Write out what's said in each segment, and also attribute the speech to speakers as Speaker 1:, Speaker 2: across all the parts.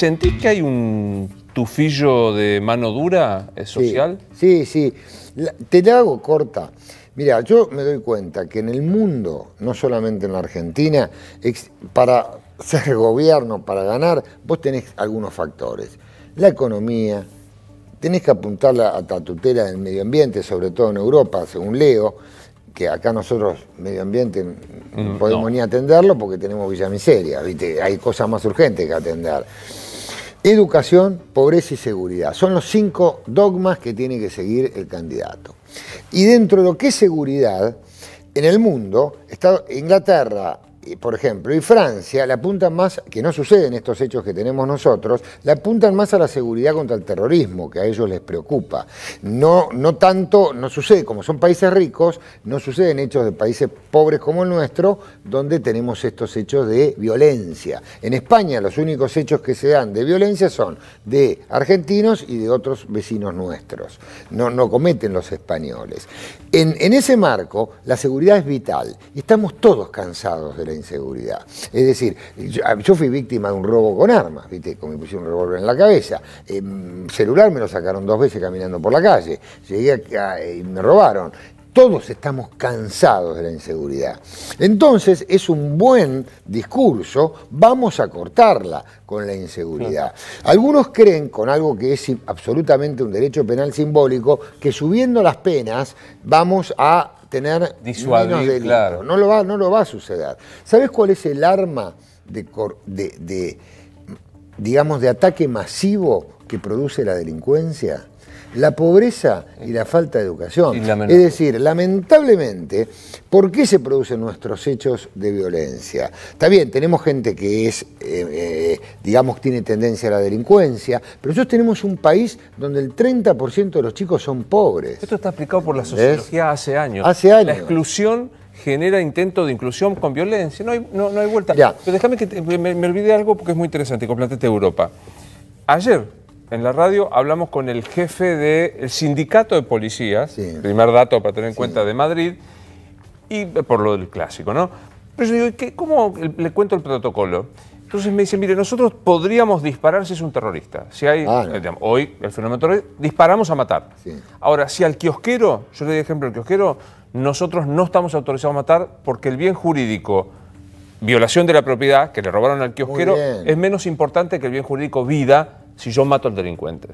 Speaker 1: ¿Sentís que hay un tufillo de
Speaker 2: mano dura social? Sí, sí. te la hago corta. Mira, yo me doy cuenta que en el mundo, no solamente en la Argentina, para ser gobierno, para ganar, vos tenés algunos factores. La economía, tenés que apuntarla a la tutela del medio ambiente, sobre todo en Europa, según leo, que acá nosotros medio ambiente mm, no podemos ni atenderlo porque tenemos villa miseria, ¿viste? hay cosas más urgentes que atender. Educación, pobreza y seguridad. Son los cinco dogmas que tiene que seguir el candidato. Y dentro de lo que es seguridad, en el mundo, Inglaterra, por ejemplo, y Francia la apuntan más, que no suceden estos hechos que tenemos nosotros, la apuntan más a la seguridad contra el terrorismo, que a ellos les preocupa. No, no tanto, no sucede, como son países ricos, no suceden hechos de países pobres como el nuestro, donde tenemos estos hechos de violencia. En España los únicos hechos que se dan de violencia son de argentinos y de otros vecinos nuestros. No, no cometen los españoles. En, ese marco, la seguridad es vital. Estamos todos cansados de la inseguridad. Es decir, yo, fui víctima de un robo con armas, ¿viste? me pusieron un revólver en la cabeza. Eh, celular me lo sacaron dos veces caminando por la calle. Llegué eh, y me robaron. Todos estamos cansados de la inseguridad. Entonces es un buen discurso, vamos a cortarla con la inseguridad. Algunos creen, con algo que es absolutamente un derecho penal simbólico, que subiendo las penas vamos a tener menos Claro. No, lo va, no lo va a suceder. ¿Sabes cuál es el arma de, de, de, digamos, de ataque masivo que produce la delincuencia? la pobreza y la falta de educación. Es decir, lamentablemente, ¿por qué se producen nuestros hechos de violencia? Está bien, tenemos gente que es, eh, eh, digamos, tiene tendencia a la delincuencia, pero nosotros tenemos un país donde el 30% de los chicos son pobres. Esto está explicado por la sociología hace años. Hace años. La
Speaker 1: exclusión genera intento de inclusión con violencia. No hay, vuelta. Ya. Pero déjame que me, olvide algo porque es muy interesante, con Europa. Ayer en la radio hablamos con el jefe del sindicato de policías, primer dato para tener en cuenta de Madrid, y por lo del clásico, ¿no? Pero yo digo, ¿qué, ¿cómo le cuento el protocolo? Entonces me dicen, mire, nosotros podríamos disparar si es un terrorista. Si hay, ah, hoy el fenómeno terrorista, disparamos a matar. Ahora, si al kiosquero, yo le doy ejemplo al kiosquero, nosotros no estamos autorizados a matar porque el bien jurídico, violación de la propiedad, que le robaron al kiosquero, es menos importante que el bien jurídico vida, si yo mato al delincuente.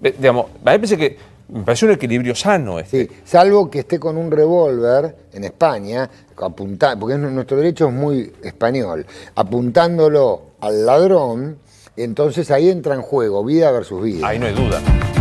Speaker 2: digamos, a mí que me parece un equilibrio sano este. Sí, salvo que esté con un revólver en España, porque nuestro derecho es muy español, apuntándolo al ladrón, entonces ahí entra en juego vida versus vida. Ahí no hay duda.